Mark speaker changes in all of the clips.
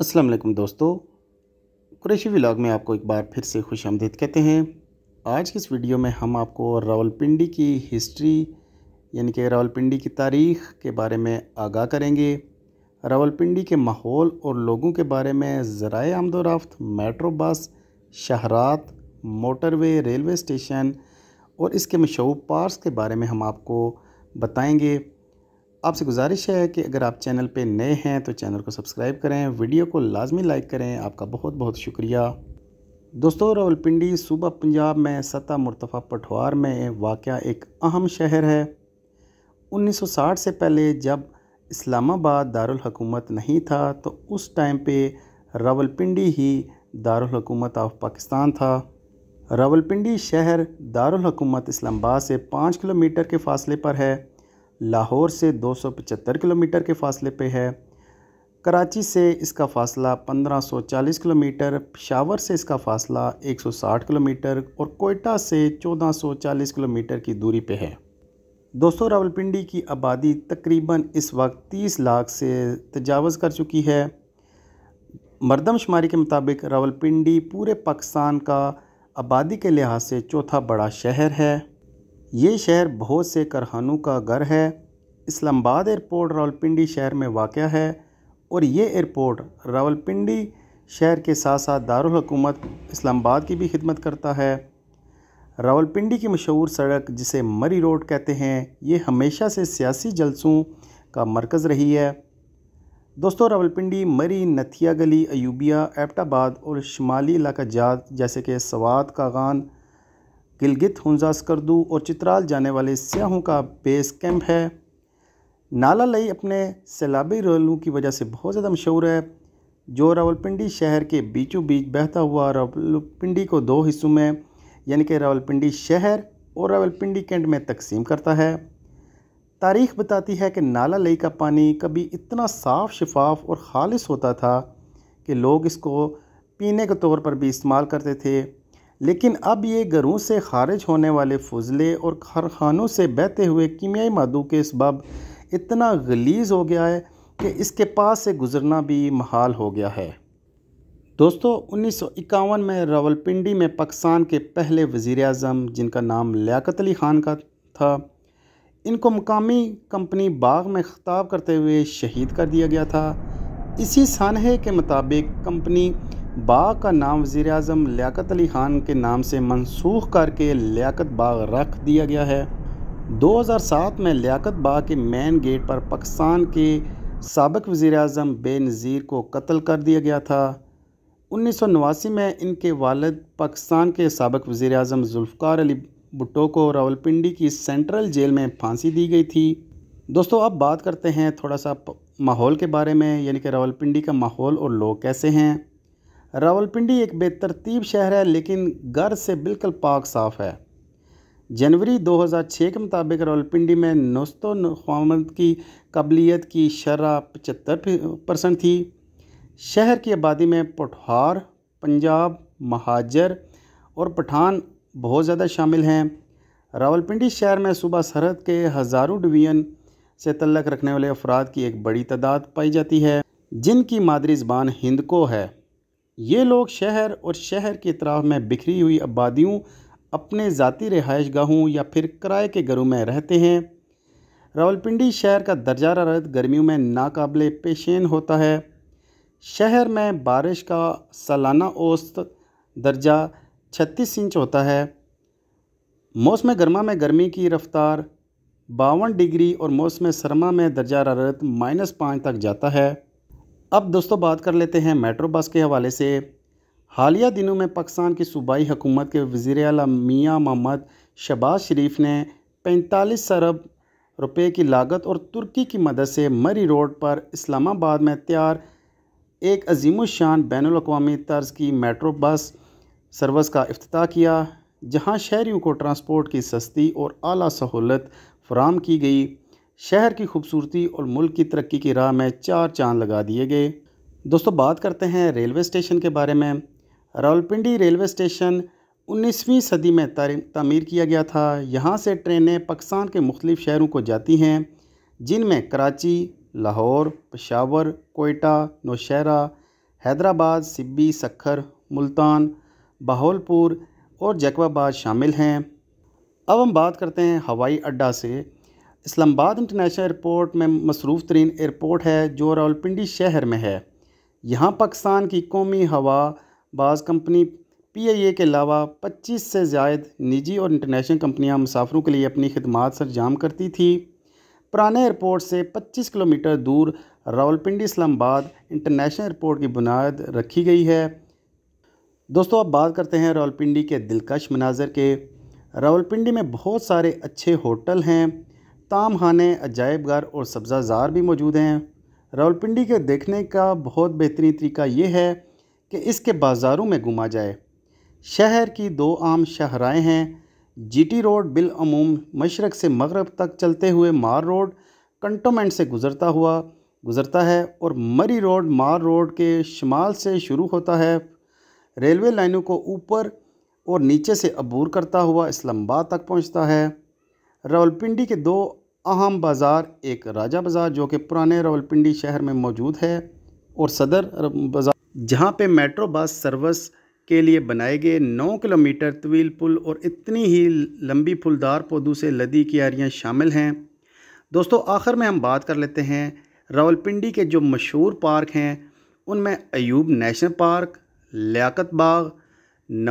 Speaker 1: अस्सलाम वालेकुम दोस्तों कुरेशी व्लॉग में आपको एक बार फिर से खुश आमदीद कहते हैं आज की इस वीडियो में हम आपको रावलपिंडी की हिस्ट्री यानी कि रावलपिंडी की तारीख़ के बारे में आगाह करेंगे रावलपिंडी के माहौल और लोगों के बारे में ज़राए आमदोराफ़्त मेट्रो बस शहरात मोटरवे रेलवे स्टेशन और इसके मशहूर पार्स के बारे में हम आपको बताएँगे आपसे गुजारिश है कि अगर आप चैनल पे नए हैं तो चैनल को सब्सक्राइब करें वीडियो को लाजमी लाइक करें आपका बहुत बहुत शुक्रिया दोस्तों रावलपिंडी सूबा पंजाब में सता मुर्तफ़ा पठवार में वाक़ एक अहम शहर है 1960 से पहले जब इस्लामाबाद दारकूमत नहीं था तो उस टाइम पे रावलपिंडी ही दारकूमत ऑफ पाकिस्तान था रावलपिंडी शहर दारकूमत इस्लामाबाद से पाँच किलोमीटर के फासले पर है लाहौर से पचहत्तर किलोमीटर के फासले पे है कराची से इसका फ़ासला 1540 किलोमीटर पिशावर से इसका फ़ासला 160 किलोमीटर और कोयटा से 1440 किलोमीटर की दूरी पे है दोस्तों रावलपिंडी की आबादी तकरीबन इस वक्त 30 लाख से तजावज़ कर चुकी है मरदमशुमारी के मुताबिक रावलपिंडी पूरे पाकिस्तान का आबादी के लिहाज से चौथा बड़ा शहर है ये शहर बहुत से करहानों का घर है इस्लामाबाद एयरपोर्ट रावलपिंडी शहर में वाक़ है और ये एयरपोर्ट रावलपिंडी शहर के साथ साथ दारकूमत इस्लामाबाद की भी खिदमत करता है रावलपिंडी की मशहूर सड़क जिसे मरी रोड कहते हैं ये हमेशा से सियासी जलसों का मरकज़ रही है दोस्तों रावलपिंडी मरी नथिया गली अयूबिया एबटाबाद और शुमाली इलाका जात जैसे कि सवात कागान गिलगित हुंजास्कर्दू और चित्राल जाने वाले सयाहों का बेस कैंप है नाला लई अपने सैलाबी रलों की वजह से बहुत ज़्यादा मशहूर है जो रावलपिंडी शहर के बीचों बीच बहता हुआ रावलपिंडी को दो हिस्सों में यानी कि रावलपिंडी शहर और रावलपिंडी कैंट में तकसीम करता है तारीख बताती है कि नाला लई का पानी कभी इतना साफ़ शफाफ और खालिश होता था कि लोग इसको पीने के तौर पर भी इस्तेमाल करते थे लेकिन अब ये घरों से खारिज होने वाले फजले और खरखानों से बहते हुए कीमियाई मादू के इसबब इतना गलीज हो गया है कि इसके पास से गुज़रना भी महाल हो गया है दोस्तों उन्नीस में रावलपिंडी में पाकिस्तान के पहले वज़ी अजम जिनका नाम लियाकत अली ख़ान का था इनको मकामी कंपनी बाग में खताब करते हुए शहीद कर दिया गया था इसी सानहे के मुताबिक कंपनी बाग का नाम वज़ी अजम लियाकत अली ख़ान के नाम से मनसूख करके लियाकत बाग रख दिया गया है 2007 में लियात बाग के मेन गेट पर पाकिस्तान के सबक वज़ी अजम बेनज़ीर को कत्ल कर दिया गया था उन्नीस सौ नवासी में इनके वालद पाकिस्तान के सबक वज़ी अजम जुल्फ़ार अली भुट्टो को रावलपिंडी की सेंट्रल जेल में फांसी दी गई थी दोस्तों अब बात करते हैं थोड़ा सा माहौल के बारे में यानी कि रावलपिंडी का माहौल और लोग कैसे हैं रावलपिंडी एक बेतरतीब शहर है लेकिन घर से बिल्कुल पाक साफ है जनवरी 2006 के मुताबिक रावलपिंडी में नस्तो खामद की कबलीत की शरह पचहत्तर परसेंट थी शहर की आबादी में पठहार पंजाब महाजर और पठान बहुत ज़्यादा शामिल हैं रावलपिंडी शहर में सुबह सरहद के हज़ारों डिवीज़न से तल्लक रखने वाले अफराद की एक बड़ी तादाद पाई जाती है जिनकी मादरी ज़बान हिंद को है ये लोग शहर और शहर की तरफ में बिखरी हुई आबादियों अपने ज़ाती रिहाइश गाहों या फिर किराए के घरों में रहते हैं रावलपिंडी शहर का दर्जा रद गर्मियों में नाकबले पेशेन होता है शहर में बारिश का सालाना औसत दर्जा 36 इंच होता है मौसम गर्मा में गर्मी की रफ्तार बावन डिग्री और मौसम सरमा में दर्जा रत माइनस पाँच तक जाता है अब दोस्तों बात कर लेते हैं मेट्रो बस के हवाले से हालिया दिनों में पाकिस्तान की सूबाई हुकूमत के वज़ी अला मियाँ मोहम्मद शहबाज शरीफ ने पैंतालीस अरब रुपये की लागत और तुर्की की मदद से मरी रोड पर इस्लामाबाद में तैयार एक अजीम शान बैन अवी तर्ज की मेट्रो बस सर्विस का अफ्ताह किया जहाँ शहरीों को ट्रांसपोर्ट की सस्ती और अली सहूलत फराम की गई शहर की खूबसूरती और मुल्क की तरक्की की राह में चार चांद लगा दिए गए दोस्तों बात करते हैं रेलवे स्टेशन के बारे में रावलपिंडी रेलवे स्टेशन 19वीं सदी में तमीर किया गया था यहाँ से ट्रेनें पाकिस्तान के मुख्तफ शहरों को जाती हैं जिनमें कराची लाहौर पशावर कोयटा नौशहरा हैदराबाद सिब्बी सखर मुल्तान बाहुलपुर और जकवाबाद शामिल हैं अब हम बात करते हैं हवाई अड्डा से इस्लामाबाद इंटरनेशनल एयरपोर्ट में मसरूफ़ तरीन एयरपोर्ट है जो रावलपिंडी शहर में है यहाँ पाकिस्तान की कौमी हवा बाज कंपनी पी आई ए के अलावा पच्चीस से ज़ायद निजी और इंटरनेशनल कंपनियाँ मुसाफरों के लिए अपनी खदमात सरजाम करती थी पुराने एयरपोर्ट से पच्चीस किलोमीटर दूर रावलपिंडी इस्लामाबाद इंटरनेशनल एयरपोर्ट की बुनियाद रखी गई है दोस्तों अब बात करते हैं रावलपिंडी के दिलकश मनाजर के रावलपिंडी में बहुत सारे अच्छे होटल हैं ताम खाने अजायब घर और सब्ज़ा जार भी मौजूद हैं रावलपिंडी के देखने का बहुत बेहतरीन तरीका ये है कि इसके बाज़ारों में घुमा जाए शहर की दो आम शहराएँ हैं जीटी रोड बिलूम मशरक़ से मगरब तक चलते हुए मार रोड कंटोमेंट से गुज़रता हुआ गुज़रता है और मरी रोड मार रोड के शमाल से शुरू होता है रेलवे लाइनों को ऊपर और नीचे से अबूर करता हुआ इस्लामाबाद तक पहुँचता है रावलपिंडी के दो अहम बाज़ार एक राजा बाज़ार जो कि पुराने रावलपिंडी शहर में मौजूद है और सदर बाज़ार जहाँ पे मेट्रो बस सर्विस के लिए बनाए गए नौ किलोमीटर तवील पुल और इतनी ही लंबी फुलदार पौधों से लदी क्यारियाँ शामिल हैं दोस्तों आखिर में हम बात कर लेते हैं रावलपिंडी के जो मशहूर पार्क हैं उनमें Ayub national park Liaquat Bagh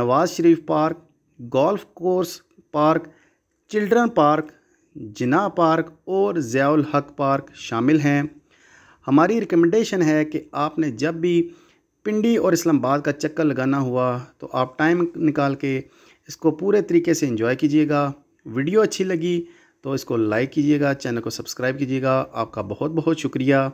Speaker 1: Nawaz Sharif park golf course park children park Jinnah park और ज़ियाल हक पार्क शामिल हैं हमारी रिकमेंडेशन है कि आपने जब भी पिंडी और इस्लामाबाद का चक्कर लगाना हुआ तो आप टाइम निकाल के इसको पूरे तरीके से इंजॉय कीजिएगा वीडियो अच्छी लगी तो इसको लाइक कीजिएगा चैनल को सब्सक्राइब कीजिएगा आपका बहुत बहुत शुक्रिया